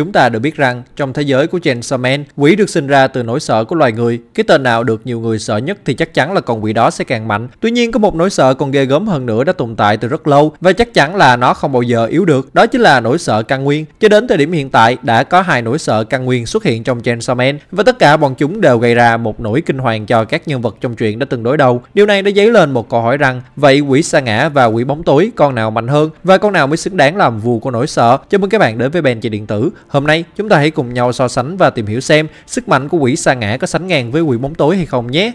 Chúng ta đều biết rằng trong thế giới của Gentleman, quỷ được sinh ra từ nỗi sợ của loài người. Cái tên nào được nhiều người sợ nhất thì chắc chắn là con quỷ đó sẽ càng mạnh. Tuy nhiên có một nỗi sợ còn ghê gớm hơn nữa đã tồn tại từ rất lâu và chắc chắn là nó không bao giờ yếu được. Đó chính là nỗi sợ căn nguyên. Cho đến thời điểm hiện tại đã có hai nỗi sợ căn nguyên xuất hiện trong Gentleman và tất cả bọn chúng đều gây ra một nỗi kinh hoàng cho các nhân vật trong truyện đã từng đối đầu. Điều này đã dấy lên một câu hỏi rằng vậy quỷ sa ngã và quỷ bóng tối con nào mạnh hơn và con nào mới xứng đáng làm vua của nỗi sợ. Chào mừng các bạn đến với Ben trên điện tử Hôm nay chúng ta hãy cùng nhau so sánh và tìm hiểu xem sức mạnh của quỷ xa ngã có sánh ngang với quỷ bóng tối hay không nhé.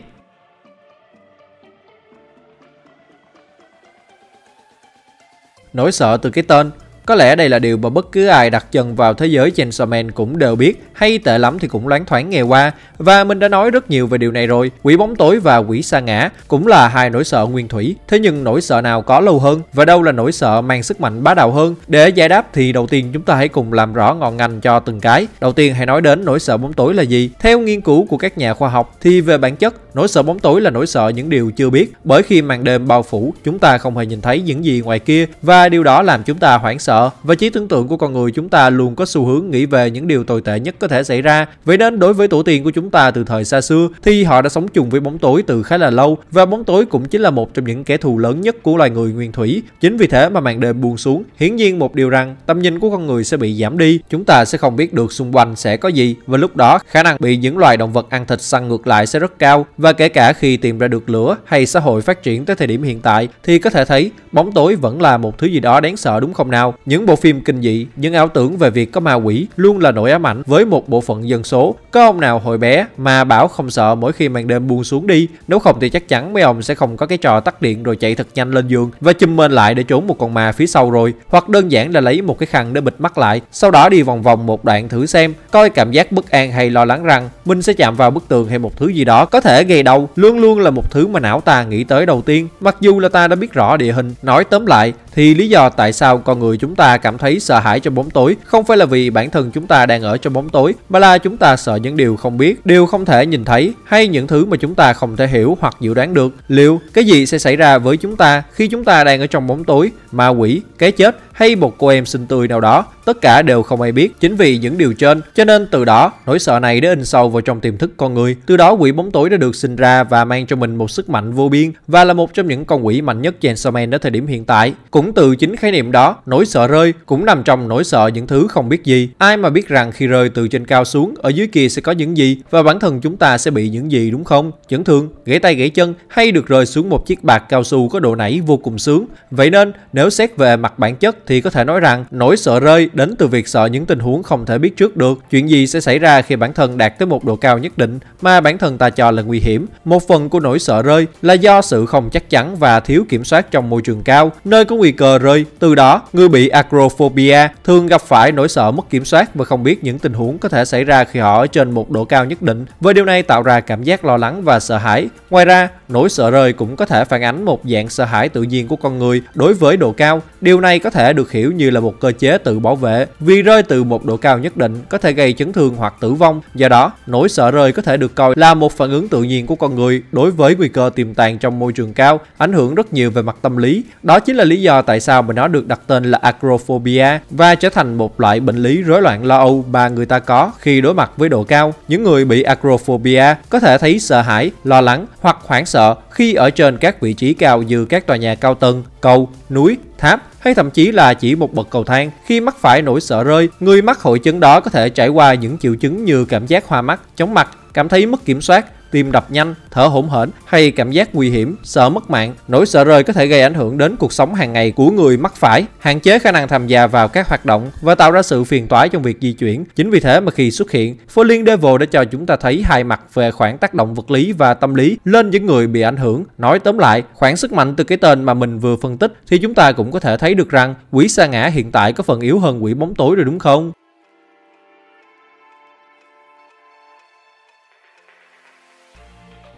Nỗi sợ từ cái tên có lẽ đây là điều mà bất cứ ai đặt chân vào thế giới Chainsaw Man cũng đều biết, hay tệ lắm thì cũng loáng thoáng nghe qua. Và mình đã nói rất nhiều về điều này rồi, quỷ bóng tối và quỷ sa ngã cũng là hai nỗi sợ nguyên thủy. Thế nhưng nỗi sợ nào có lâu hơn và đâu là nỗi sợ mang sức mạnh bá đạo hơn? Để giải đáp thì đầu tiên chúng ta hãy cùng làm rõ ngọn ngành cho từng cái. Đầu tiên hãy nói đến nỗi sợ bóng tối là gì. Theo nghiên cứu của các nhà khoa học thì về bản chất, nỗi sợ bóng tối là nỗi sợ những điều chưa biết, bởi khi màn đêm bao phủ, chúng ta không hề nhìn thấy những gì ngoài kia và điều đó làm chúng ta hoảng sợ sợ và trí tưởng tượng của con người chúng ta luôn có xu hướng nghĩ về những điều tồi tệ nhất có thể xảy ra. Vậy nên đối với tổ tiên của chúng ta từ thời xa xưa thì họ đã sống chung với bóng tối từ khá là lâu và bóng tối cũng chính là một trong những kẻ thù lớn nhất của loài người nguyên thủy. Chính vì thế mà màn đêm buông xuống, hiển nhiên một điều rằng tầm nhìn của con người sẽ bị giảm đi, chúng ta sẽ không biết được xung quanh sẽ có gì và lúc đó khả năng bị những loài động vật ăn thịt săn ngược lại sẽ rất cao và kể cả khi tìm ra được lửa hay xã hội phát triển tới thời điểm hiện tại thì có thể thấy bóng tối vẫn là một thứ gì đó đáng sợ đúng không nào? Những bộ phim kinh dị, những ảo tưởng về việc có ma quỷ luôn là nỗi ám ảnh với một bộ phận dân số. Có ông nào hồi bé mà bảo không sợ mỗi khi màn đêm buông xuống đi, nếu không thì chắc chắn mấy ông sẽ không có cái trò tắt điện rồi chạy thật nhanh lên giường và chùm mên lại để trốn một con ma phía sau rồi, hoặc đơn giản là lấy một cái khăn để bịt mắt lại, sau đó đi vòng vòng một đoạn thử xem, coi cảm giác bất an hay lo lắng rằng mình sẽ chạm vào bức tường hay một thứ gì đó có thể gây đau, luôn luôn là một thứ mà não ta nghĩ tới đầu tiên. Mặc dù là ta đã biết rõ địa hình, nói tóm lại, thì lý do tại sao con người chúng ta cảm thấy sợ hãi trong bóng tối không phải là vì bản thân chúng ta đang ở trong bóng tối mà là chúng ta sợ những điều không biết, điều không thể nhìn thấy hay những thứ mà chúng ta không thể hiểu hoặc dự đoán được. Liệu cái gì sẽ xảy ra với chúng ta khi chúng ta đang ở trong bóng tối? ma quỷ, cái chết hay một cô em xinh tươi nào đó, tất cả đều không ai biết. Chính vì những điều trên, cho nên từ đó, nỗi sợ này đã in sâu vào trong tiềm thức con người. Từ đó quỷ bóng tối đã được sinh ra và mang cho mình một sức mạnh vô biên và là một trong những con quỷ mạnh nhất trên Superman ở thời điểm hiện tại. Cũng từ chính khái niệm đó, nỗi sợ rơi cũng nằm trong nỗi sợ những thứ không biết gì. Ai mà biết rằng khi rơi từ trên cao xuống, ở dưới kia sẽ có những gì và bản thân chúng ta sẽ bị những gì đúng không? Chấn thương, gãy tay gãy chân hay được rơi xuống một chiếc bạc cao su có độ nảy vô cùng sướng. Vậy nên, nếu nếu xét về mặt bản chất thì có thể nói rằng nỗi sợ rơi đến từ việc sợ những tình huống không thể biết trước được, chuyện gì sẽ xảy ra khi bản thân đạt tới một độ cao nhất định mà bản thân ta cho là nguy hiểm. Một phần của nỗi sợ rơi là do sự không chắc chắn và thiếu kiểm soát trong môi trường cao, nơi có nguy cơ rơi. Từ đó, người bị acrophobia thường gặp phải nỗi sợ mất kiểm soát và không biết những tình huống có thể xảy ra khi họ ở trên một độ cao nhất định. Với điều này tạo ra cảm giác lo lắng và sợ hãi. Ngoài ra, Nỗi sợ rơi cũng có thể phản ánh một dạng sợ hãi tự nhiên của con người đối với độ cao. Điều này có thể được hiểu như là một cơ chế tự bảo vệ, vì rơi từ một độ cao nhất định có thể gây chấn thương hoặc tử vong. Do đó, nỗi sợ rơi có thể được coi là một phản ứng tự nhiên của con người đối với nguy cơ tiềm tàng trong môi trường cao, ảnh hưởng rất nhiều về mặt tâm lý. Đó chính là lý do tại sao mà nó được đặt tên là acrophobia và trở thành một loại bệnh lý rối loạn lo âu mà người ta có khi đối mặt với độ cao. Những người bị acrophobia có thể thấy sợ hãi, lo lắng hoặc hoảng sợ sợ khi ở trên các vị trí cao như các tòa nhà cao tầng, cầu, núi, tháp hay thậm chí là chỉ một bậc cầu thang. Khi mắc phải nỗi sợ rơi, người mắc hội chứng đó có thể trải qua những triệu chứng như cảm giác hoa mắt, chóng mặt, cảm thấy mất kiểm soát, tim đập nhanh, thở hổn hển hay cảm giác nguy hiểm, sợ mất mạng. Nỗi sợ rơi có thể gây ảnh hưởng đến cuộc sống hàng ngày của người mắc phải, hạn chế khả năng tham gia vào các hoạt động và tạo ra sự phiền toái trong việc di chuyển. Chính vì thế mà khi xuất hiện, Falling Devil đã cho chúng ta thấy hai mặt về khoảng tác động vật lý và tâm lý lên những người bị ảnh hưởng. Nói tóm lại, khoảng sức mạnh từ cái tên mà mình vừa phân tích thì chúng ta cũng có thể thấy được rằng quỷ sa ngã hiện tại có phần yếu hơn quỷ bóng tối rồi đúng không?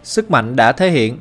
sức mạnh đã thể hiện.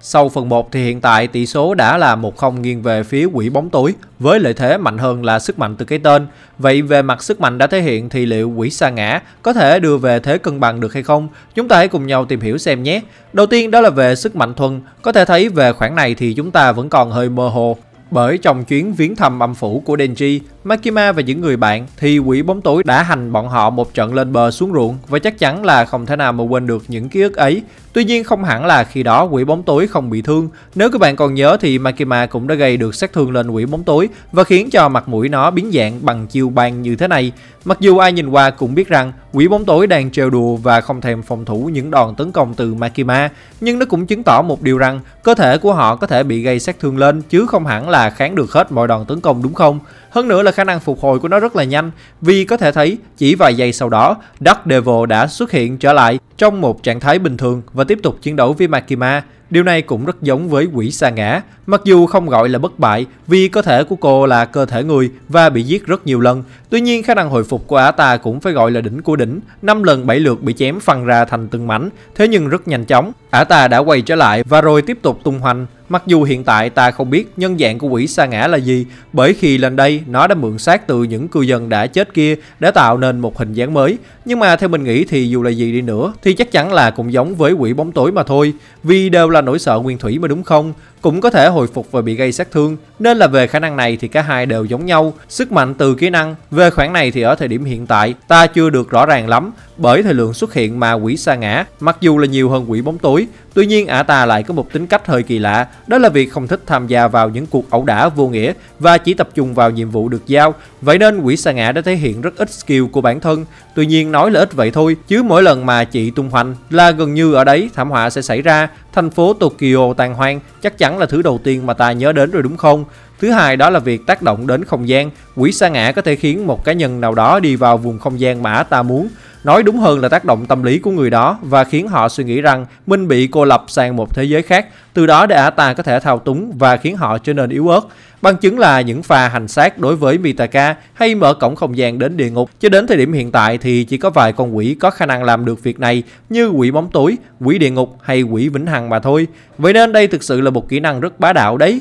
Sau phần 1 thì hiện tại tỷ số đã là 1-0 nghiêng về phía quỷ bóng tối với lợi thế mạnh hơn là sức mạnh từ cái tên. Vậy về mặt sức mạnh đã thể hiện thì liệu quỷ sa ngã có thể đưa về thế cân bằng được hay không? Chúng ta hãy cùng nhau tìm hiểu xem nhé. Đầu tiên đó là về sức mạnh thuần. Có thể thấy về khoảng này thì chúng ta vẫn còn hơi mơ hồ bởi trong chuyến viếng thăm âm phủ của Denji, Makima và những người bạn thì quỷ bóng tối đã hành bọn họ một trận lên bờ xuống ruộng và chắc chắn là không thể nào mà quên được những ký ức ấy. Tuy nhiên không hẳn là khi đó quỷ bóng tối không bị thương. Nếu các bạn còn nhớ thì Makima cũng đã gây được sát thương lên quỷ bóng tối và khiến cho mặt mũi nó biến dạng bằng chiêu ban như thế này. Mặc dù ai nhìn qua cũng biết rằng quỷ bóng tối đang trêu đùa và không thèm phòng thủ những đòn tấn công từ Makima, nhưng nó cũng chứng tỏ một điều rằng cơ thể của họ có thể bị gây sát thương lên chứ không hẳn là kháng được hết mọi đòn tấn công đúng không? Hơn nữa là là khả năng phục hồi của nó rất là nhanh vì có thể thấy chỉ vài giây sau đó Dark Devil đã xuất hiện trở lại trong một trạng thái bình thường và tiếp tục chiến đấu với Makima. Điều này cũng rất giống với quỷ sa ngã, mặc dù không gọi là bất bại vì cơ thể của cô là cơ thể người và bị giết rất nhiều lần. Tuy nhiên khả năng hồi phục của ả ta cũng phải gọi là đỉnh của đỉnh, 5 lần 7 lượt bị chém phân ra thành từng mảnh, thế nhưng rất nhanh chóng. Ả ta đã quay trở lại và rồi tiếp tục tung hoành. Mặc dù hiện tại ta không biết nhân dạng của quỷ sa ngã là gì, bởi khi lên đây nó đã mượn xác từ những cư dân đã chết kia để tạo nên một hình dáng mới. Nhưng mà theo mình nghĩ thì dù là gì đi nữa thì chắc chắn là cũng giống với quỷ bóng tối mà thôi, vì đều là nỗi sợ nguyên thủy mà đúng không? cũng có thể hồi phục và bị gây sát thương, nên là về khả năng này thì cả hai đều giống nhau, sức mạnh từ kỹ năng. Về khoảng này thì ở thời điểm hiện tại, ta chưa được rõ ràng lắm bởi thời lượng xuất hiện mà quỷ sa ngã, mặc dù là nhiều hơn quỷ bóng tối, tuy nhiên ả ta lại có một tính cách hơi kỳ lạ, đó là việc không thích tham gia vào những cuộc ẩu đả vô nghĩa và chỉ tập trung vào nhiệm vụ được giao. Vậy nên quỷ sa ngã đã thể hiện rất ít skill của bản thân, tuy nhiên nói là ít vậy thôi, chứ mỗi lần mà chị tung hoành là gần như ở đấy thảm họa sẽ xảy ra Thành phố Tokyo tàn hoang chắc chắn là thứ đầu tiên mà ta nhớ đến rồi đúng không? Thứ hai đó là việc tác động đến không gian. quỷ sa ngã có thể khiến một cá nhân nào đó đi vào vùng không gian mà ta muốn. Nói đúng hơn là tác động tâm lý của người đó và khiến họ suy nghĩ rằng mình bị cô lập sang một thế giới khác, từ đó để ả ta có thể thao túng và khiến họ trở nên yếu ớt. Bằng chứng là những pha hành xác đối với Mitaka hay mở cổng không gian đến địa ngục. Cho đến thời điểm hiện tại thì chỉ có vài con quỷ có khả năng làm được việc này như quỷ bóng tối, quỷ địa ngục hay quỷ vĩnh hằng mà thôi. Vậy nên đây thực sự là một kỹ năng rất bá đạo đấy.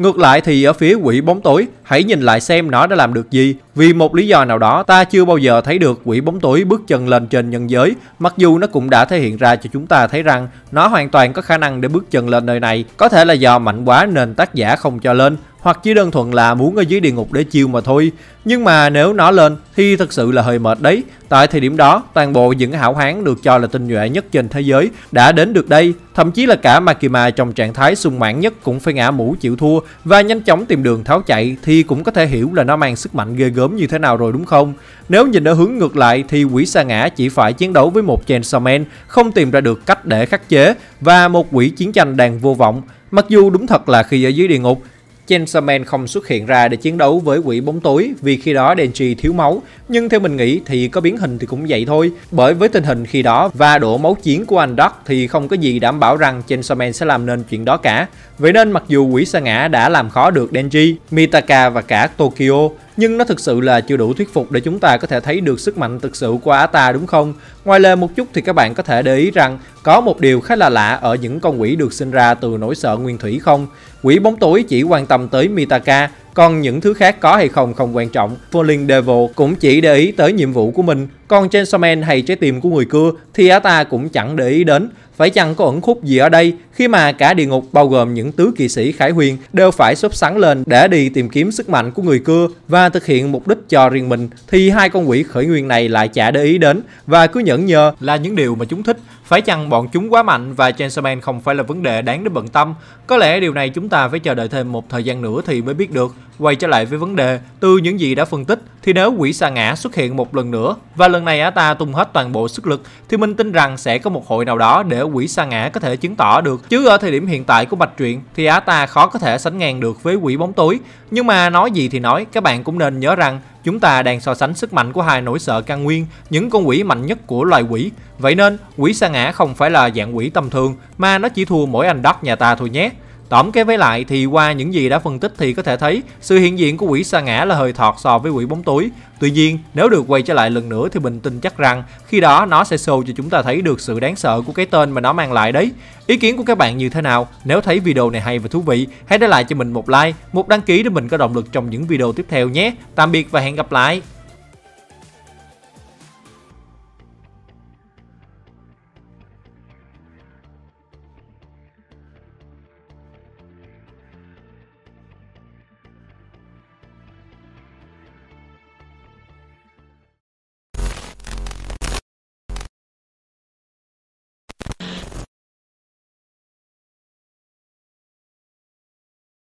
Ngược lại thì ở phía quỷ bóng tối, hãy nhìn lại xem nó đã làm được gì. Vì một lý do nào đó, ta chưa bao giờ thấy được quỷ bóng tối bước chân lên trên nhân giới, mặc dù nó cũng đã thể hiện ra cho chúng ta thấy rằng nó hoàn toàn có khả năng để bước chân lên nơi này. Có thể là do mạnh quá nên tác giả không cho lên, hoặc chỉ đơn thuần là muốn ở dưới địa ngục để chiêu mà thôi. Nhưng mà nếu nó lên thì thật sự là hơi mệt đấy. Tại thời điểm đó, toàn bộ những hảo hán được cho là tinh nhuệ nhất trên thế giới đã đến được đây. Thậm chí là cả Makima trong trạng thái sung mãn nhất cũng phải ngã mũ chịu thua và nhanh chóng tìm đường tháo chạy thì cũng có thể hiểu là nó mang sức mạnh ghê gớm như thế nào rồi đúng không? Nếu nhìn ở hướng ngược lại thì quỷ sa ngã chỉ phải chiến đấu với một Chainsaw Man không tìm ra được cách để khắc chế và một quỷ chiến tranh đang vô vọng. Mặc dù đúng thật là khi ở dưới địa ngục Gentleman không xuất hiện ra để chiến đấu với quỷ bóng tối vì khi đó Denji thiếu máu, nhưng theo mình nghĩ thì có biến hình thì cũng vậy thôi, bởi với tình hình khi đó và độ máu chiến của anh Duck thì không có gì đảm bảo rằng Gentleman sẽ làm nên chuyện đó cả. Vậy nên mặc dù quỷ sa ngã đã làm khó được Denji, Mitaka và cả Tokyo, nhưng nó thực sự là chưa đủ thuyết phục để chúng ta có thể thấy được sức mạnh thực sự của á ta đúng không? Ngoài lề một chút thì các bạn có thể để ý rằng có một điều khá là lạ ở những con quỷ được sinh ra từ nỗi sợ nguyên thủy không? Quỷ bóng tối chỉ quan tâm tới Mitaka, còn những thứ khác có hay không không quan trọng. Falling Devil cũng chỉ để ý tới nhiệm vụ của mình, còn Chainsaw Man hay trái tim của người cưa thì á ta cũng chẳng để ý đến. Phải chăng có ẩn khúc gì ở đây khi mà cả địa ngục bao gồm những tứ kỳ sĩ Khải Huyền đều phải xuất sắng lên để đi tìm kiếm sức mạnh của người cưa và thực hiện mục đích cho riêng mình thì hai con quỷ khởi nguyên này lại chả để ý đến và cứ nhẫn nhơ là những điều mà chúng thích phải chăng bọn chúng quá mạnh và Gentleman không phải là vấn đề đáng để bận tâm? Có lẽ điều này chúng ta phải chờ đợi thêm một thời gian nữa thì mới biết được. Quay trở lại với vấn đề, từ những gì đã phân tích thì nếu quỷ sa ngã xuất hiện một lần nữa và lần này á ta tung hết toàn bộ sức lực thì mình tin rằng sẽ có một hội nào đó để quỷ sa ngã có thể chứng tỏ được. Chứ ở thời điểm hiện tại của Bạch Truyện thì á ta khó có thể sánh ngang được với quỷ bóng tối. Nhưng mà nói gì thì nói, các bạn cũng nên nhớ rằng Chúng ta đang so sánh sức mạnh của hai nỗi sợ căn nguyên, những con quỷ mạnh nhất của loài quỷ. Vậy nên, quỷ sa ngã không phải là dạng quỷ tầm thường, mà nó chỉ thua mỗi anh đất nhà ta thôi nhé. Tổng kết với lại thì qua những gì đã phân tích thì có thể thấy sự hiện diện của quỹ xa ngã là hơi thọt so với quỹ bóng tối. Tuy nhiên, nếu được quay trở lại lần nữa thì mình tin chắc rằng khi đó nó sẽ show cho chúng ta thấy được sự đáng sợ của cái tên mà nó mang lại đấy. Ý kiến của các bạn như thế nào? Nếu thấy video này hay và thú vị, hãy để lại cho mình một like, một đăng ký để mình có động lực trong những video tiếp theo nhé. Tạm biệt và hẹn gặp lại.